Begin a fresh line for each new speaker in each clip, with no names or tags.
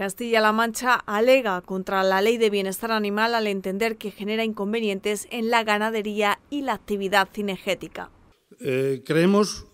Castilla-La Mancha alega contra la ley de bienestar animal al entender que genera inconvenientes en la ganadería y la actividad cinegética.
Eh, creemos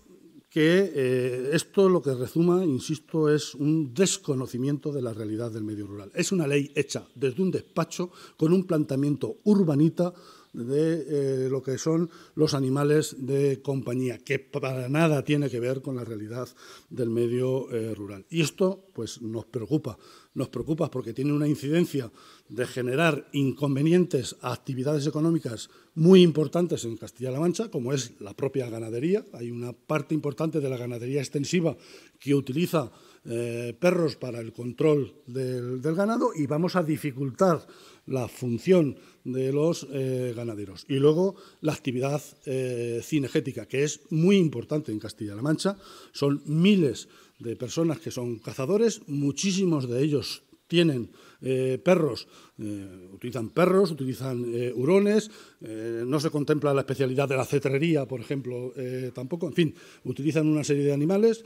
que eh, esto lo que resuma, insisto, es un desconocimiento de la realidad del medio rural. Es una ley hecha desde un despacho con un planteamiento urbanita de eh, lo que son los animales de compañía, que para nada tiene que ver con la realidad del medio eh, rural. Y esto pues, nos preocupa, nos preocupa porque tiene una incidencia de generar inconvenientes a actividades económicas muy importantes en Castilla-La Mancha, como es la propia ganadería. Hay una parte importante de la ganadería extensiva que utiliza eh, perros para el control del, ganado y vamos a dificultar la función de los eh, ganaderos. Y luego la actividad eh, cinegética, que es muy importante en Castilla-La Mancha. Son miles de personas que son cazadores, muchísimos de ellos tienen eh, perros, eh, utilizan perros, utilizan eh, hurones, no se contempla la especialidad de la cetrería, por ejemplo, tampoco, en fin, utilizan una serie de animales,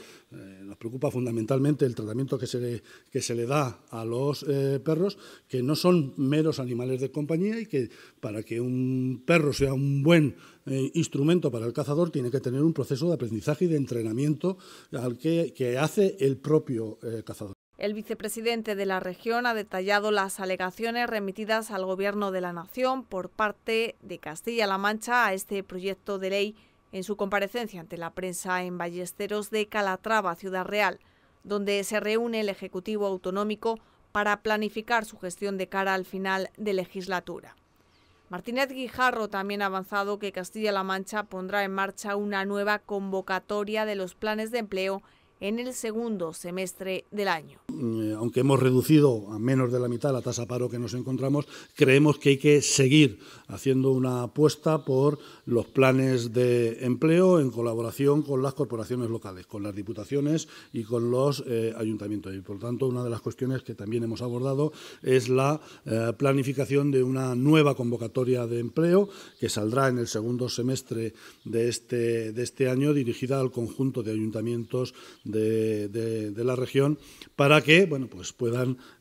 nos preocupa fundamentalmente el tratamiento que se le, que se le da a los perros, que no son meros animales de compañía y que para que un perro sea un buen instrumento para el cazador tiene que tener un proceso de aprendizaje y de entrenamiento al que hace el propio cazador.
El vicepresidente de la región ha detallado las alegaciones remitidas al Gobierno de la Nación por parte de Castilla-La Mancha a este proyecto de ley en su comparecencia ante la prensa en Ballesteros de Calatrava, Ciudad Real, donde se reúne el Ejecutivo Autonómico para planificar su gestión de cara al final de legislatura. Martínez Guijarro también ha avanzado que Castilla-La Mancha pondrá en marcha una nueva convocatoria de los planes de empleo en el segundo semestre del año.
Eh, aunque hemos reducido a menos de la mitad la tasa paro que nos encontramos, creemos que hay que seguir haciendo una apuesta por los planes de empleo en colaboración con las corporaciones locales, con las diputaciones y con los eh, ayuntamientos. Y por tanto, una de las cuestiones que también hemos abordado es la eh, planificación de una nueva convocatoria de empleo que saldrá en el segundo semestre de este, de este año, dirigida al conjunto de ayuntamientos de, de la región, para que que bueno, pues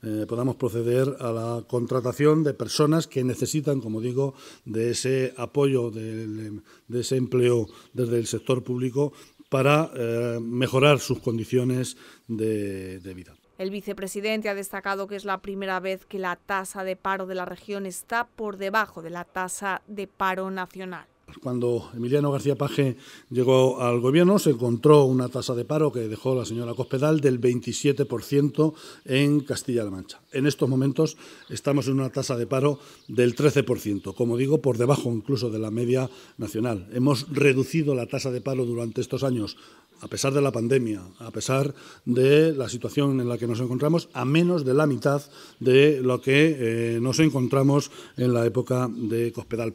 eh, podamos proceder a la contratación de personas que necesitan, como digo, de ese apoyo, de, ese empleo desde el sector público para eh, mejorar sus condiciones de vida.
El vicepresidente ha destacado que es la primera vez que la tasa de paro de la región está por debajo de la tasa de paro nacional.
Cuando Emiliano García Paje llegó al gobierno, se encontró una tasa de paro que dejó la señora Cospedal del 27% en Castilla-La Mancha. En estos momentos estamos en una tasa de paro del 13%, como digo, por debajo incluso de la media nacional. Hemos reducido la tasa de paro durante estos años a pesar de la pandemia, a pesar de la situación en la que nos encontramos, a menos de la mitad de lo que eh, nos encontramos en la época de Cospedal.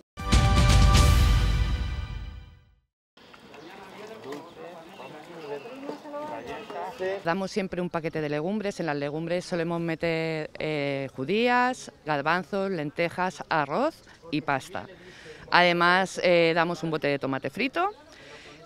Damos siempre un paquete de legumbres. En las legumbres solemos meter eh, judías, garbanzos, lentejas, arroz y pasta. Además, eh, damos un bote de tomate frito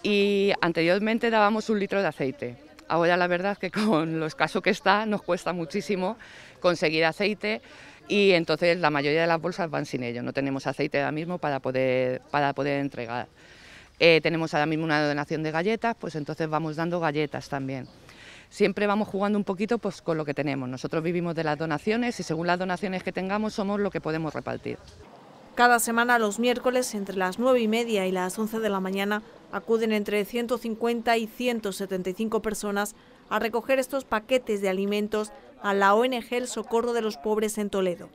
y anteriormente dábamos un litro de aceite. Ahora la verdad es que con lo escaso que está nos cuesta muchísimo conseguir aceite y entonces la mayoría de las bolsas van sin ello. No tenemos aceite ahora mismo para poder, entregar. Eh, tenemos ahora mismo una donación de galletas, pues entonces vamos dando galletas también siempre vamos jugando un poquito pues, con lo que tenemos. Nosotros vivimos de las donaciones y según las donaciones que tengamos somos lo que podemos repartir.
Cada semana los miércoles entre las 9 y media y las 11 de la mañana acuden entre 150 y 175 personas a recoger estos paquetes de alimentos a la ONG El Socorro de los Pobres en Toledo.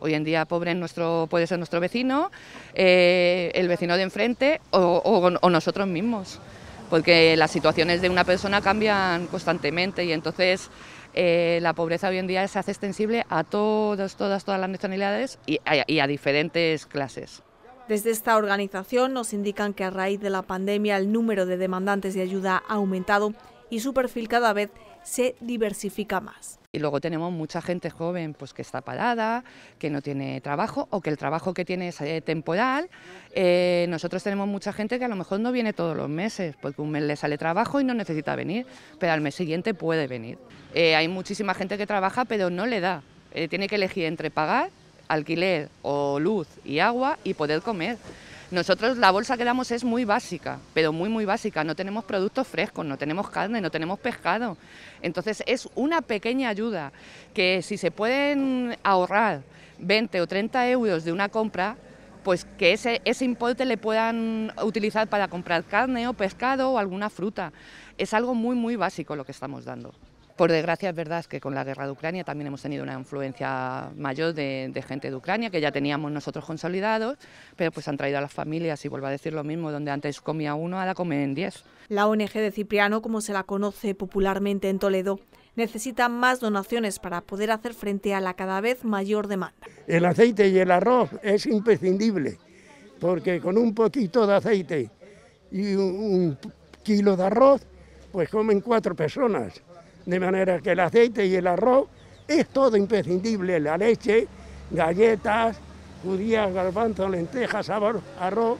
Hoy en día pobre nuestro, puede ser nuestro vecino, eh, el vecino de enfrente o nosotros mismos porque las situaciones de una persona cambian constantemente y entonces eh, la pobreza hoy en día se hace extensible a todas todas, todas las nacionalidades y
a diferentes clases. Desde esta organización nos indican que a raíz de la pandemia el número de demandantes de ayuda ha aumentado y su perfil cada vez se diversifica más.
Y luego tenemos mucha gente joven pues, que está parada, que no tiene trabajo o que el trabajo que tiene es eh, temporal. Eh, nosotros tenemos mucha gente que a lo mejor no viene todos los meses, porque un mes le sale trabajo y no necesita venir, pero al mes siguiente puede venir. Eh, hay muchísima gente que trabaja pero no le da. tiene que elegir entre pagar, alquiler o luz y agua y poder comer. Nosotros la bolsa que damos es muy básica, pero muy, muy básica. No tenemos productos frescos, no tenemos carne, no tenemos pescado. Entonces es una pequeña ayuda que si se pueden ahorrar 20 o 30 euros de una compra, pues que ese, ese importe le puedan utilizar para comprar carne o pescado o alguna fruta. Es algo muy, muy básico lo que estamos dando. Por desgracia es verdad que con la guerra de Ucrania también hemos tenido una influencia mayor de, gente de Ucrania, que ya teníamos nosotros consolidados, pero pues han traído a las familias, y vuelvo a decir lo mismo, donde antes comía uno, ahora comen diez.
La ONG de Cipriano, como se la conoce popularmente en Toledo, necesita más donaciones para poder hacer frente a la cada vez mayor demanda.
El aceite y el arroz es imprescindible, porque con un poquito de aceite y un kilo de arroz, pues comen cuatro personas de manera que el aceite y el arroz es todo imprescindible, la leche, galletas, judías, garbanzos,
lentejas, sabor, arroz,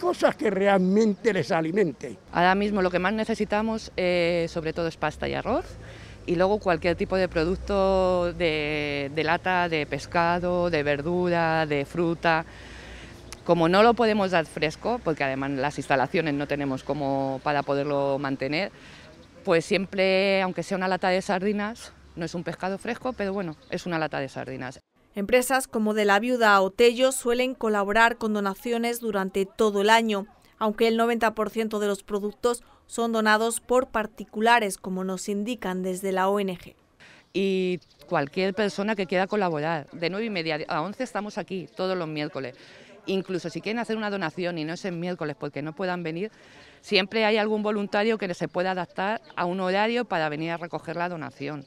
cosas que realmente les alimente. Ahora mismo lo que más necesitamos eh, sobre todo es pasta y arroz y luego cualquier tipo de producto de, de, lata, de pescado, de verdura, de fruta. Como no lo podemos dar fresco, porque además las instalaciones no tenemos como para poderlo mantener, pues siempre, aunque sea una lata de sardinas, no es un pescado fresco, pero bueno, es
una lata de sardinas. Empresas como de la viuda o Tello suelen colaborar con donaciones durante todo el año, aunque el 90% de los productos son donados por particulares, como nos indican desde la ONG. Y cualquier persona que quiera colaborar, de nueve y media a 11 estamos aquí
todos los miércoles. Incluso si quieren hacer una donación y no es el miércoles porque no puedan venir, siempre hay algún voluntario que se pueda adaptar a un horario para venir a recoger la donación.